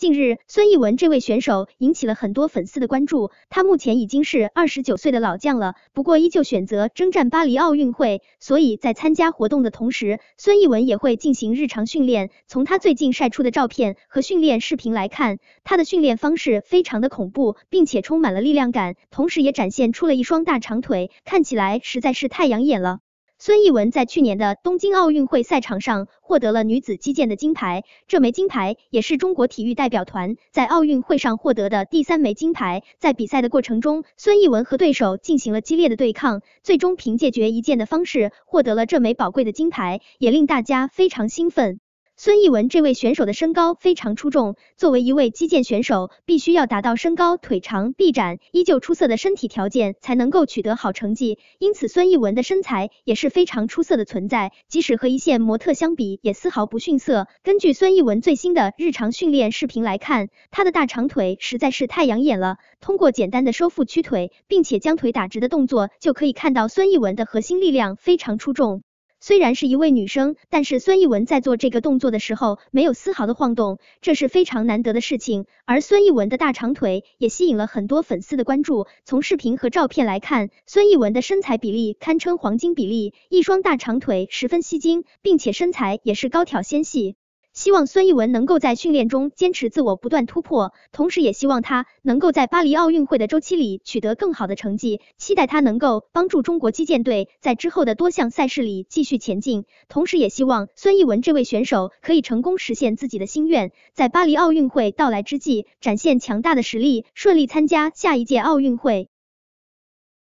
近日，孙艺文这位选手引起了很多粉丝的关注。他目前已经是二十九岁的老将了，不过依旧选择征战巴黎奥运会。所以在参加活动的同时，孙艺文也会进行日常训练。从他最近晒出的照片和训练视频来看，他的训练方式非常的恐怖，并且充满了力量感，同时也展现出了一双大长腿，看起来实在是太养眼了。孙一文在去年的东京奥运会赛场上获得了女子击剑的金牌，这枚金牌也是中国体育代表团在奥运会上获得的第三枚金牌。在比赛的过程中，孙一文和对手进行了激烈的对抗，最终凭借决一剑的方式获得了这枚宝贵的金牌，也令大家非常兴奋。孙艺文这位选手的身高非常出众，作为一位击剑选手，必须要达到身高、腿长、臂展依旧出色的身体条件才能够取得好成绩。因此，孙艺文的身材也是非常出色的存在，即使和一线模特相比，也丝毫不逊色。根据孙艺文最新的日常训练视频来看，他的大长腿实在是太养眼了。通过简单的收腹屈腿，并且将腿打直的动作，就可以看到孙艺文的核心力量非常出众。虽然是一位女生，但是孙艺文在做这个动作的时候没有丝毫的晃动，这是非常难得的事情。而孙艺文的大长腿也吸引了很多粉丝的关注。从视频和照片来看，孙艺文的身材比例堪称黄金比例，一双大长腿十分吸睛，并且身材也是高挑纤细。希望孙一文能够在训练中坚持自我，不断突破，同时也希望他能够在巴黎奥运会的周期里取得更好的成绩。期待他能够帮助中国击剑队在之后的多项赛事里继续前进，同时也希望孙一文这位选手可以成功实现自己的心愿，在巴黎奥运会到来之际展现强大的实力，顺利参加下一届奥运会。